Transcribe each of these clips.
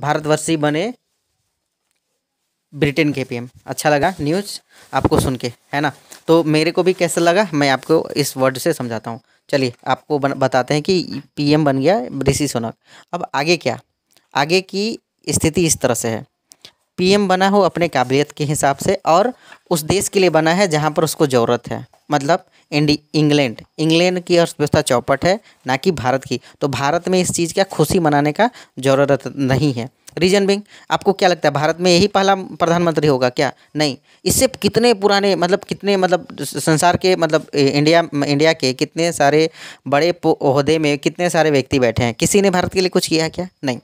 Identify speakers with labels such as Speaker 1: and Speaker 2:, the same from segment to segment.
Speaker 1: भारतवर्षी बने ब्रिटेन के पीएम अच्छा लगा न्यूज़ आपको सुन के है ना तो मेरे को भी कैसा लगा मैं आपको इस वर्ड से समझाता हूँ चलिए आपको बन, बताते हैं कि पीएम बन गया ऋषि सोनक अब आगे क्या आगे की स्थिति इस तरह से है पीएम बना हो अपने काबिलियत के हिसाब से और उस देश के लिए बना है जहाँ पर उसको ज़रूरत है मतलब इंडी इंग्लैंड इंग्लैंड की अर्थव्यवस्था चौपट है ना कि भारत की तो भारत में इस चीज़ का खुशी मनाने का ज़रूरत नहीं है रीजन बिंग आपको क्या लगता है भारत में यही पहला प्रधानमंत्री होगा क्या नहीं इससे कितने पुराने मतलब कितने मतलब संसार के मतलब इंडिया इंडिया के कितने सारे बड़े ओहदे में कितने सारे व्यक्ति बैठे हैं किसी ने भारत के लिए कुछ किया क्या नहीं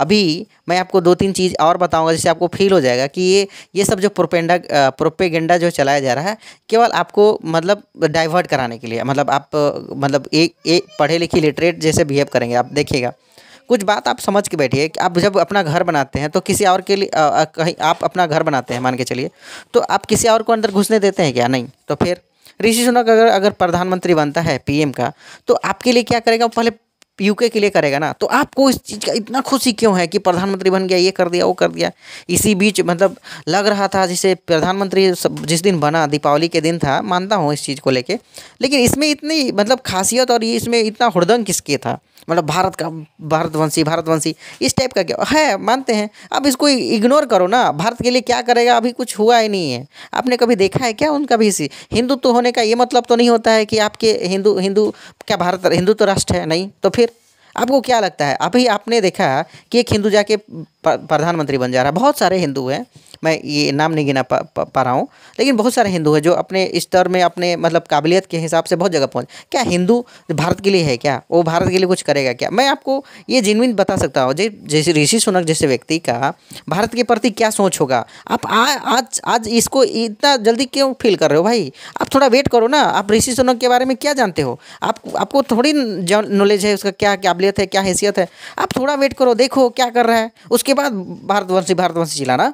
Speaker 1: अभी मैं आपको दो तीन चीज़ और बताऊंगा जिससे आपको फील हो जाएगा कि ये ये सब जो प्रोपेंडा प्रोपेगेंडा जो चलाया जा रहा है केवल आपको मतलब डाइवर्ट कराने के लिए मतलब आप मतलब एक एक पढ़े लिखे लिटरेट जैसे बिहेव करेंगे आप देखिएगा कुछ बात आप समझ के बैठिए कि आप जब अपना घर बनाते हैं तो किसी और के लिए कहीं आप अपना घर बनाते हैं मान के चलिए तो आप किसी और को अंदर घुसने देते हैं क्या नहीं तो फिर ऋषि सुनक अगर अगर प्रधानमंत्री बनता है पीएम का तो आपके लिए क्या करेगा पहले यूके के लिए करेगा ना तो आपको इस चीज़ का इतना खुशी क्यों है कि प्रधानमंत्री बन गया ये कर दिया वो कर दिया इसी बीच मतलब लग रहा था जिसे प्रधानमंत्री जिस दिन बना दीपावली के दिन था मानता हूँ इस चीज़ को लेके लेकिन इसमें इतनी मतलब खासियत और ये इसमें इतना हृदंग किसके था मतलब भारत का भारतवंशी भारतवंशी इस टाइप का क्या है मानते हैं अब इसको इग्नोर करो ना भारत के लिए क्या करेगा अभी कुछ हुआ ही नहीं है आपने कभी देखा है क्या उनका भी इसी हिंदुत्व तो होने का ये मतलब तो नहीं होता है कि आपके हिंदू हिंदू क्या भारत हिंदू तो राष्ट्र है नहीं तो फिर आपको क्या लगता है अभी आपने देखा कि एक हिंदू जाके प्रधानमंत्री बन जा रहा है बहुत सारे हिंदू हैं मैं ये नाम नहीं गिना पा, पा, पा रहा हूँ लेकिन बहुत सारे हिंदू हैं जो अपने स्तर में अपने मतलब काबिलियत के हिसाब से बहुत जगह पहुँच क्या हिंदू भारत के लिए है क्या वो भारत के लिए कुछ करेगा क्या मैं आपको ये जिनविन बता सकता हूँ जैसे ऋषि सुनक जैसे व्यक्ति का भारत के प्रति क्या सोच होगा आप आ, आज आज इसको इतना जल्दी क्यों फील कर रहे हो भाई आप थोड़ा वेट करो ना आप ऋषि सुनक के बारे में क्या जानते हो आप आपको थोड़ी नॉलेज है उसका क्या काबिलियत है क्या हैसियत है आप थोड़ा वेट करो देखो क्या कर रहा है उसके बाद भारतवंशी भारतवंशी चिलाना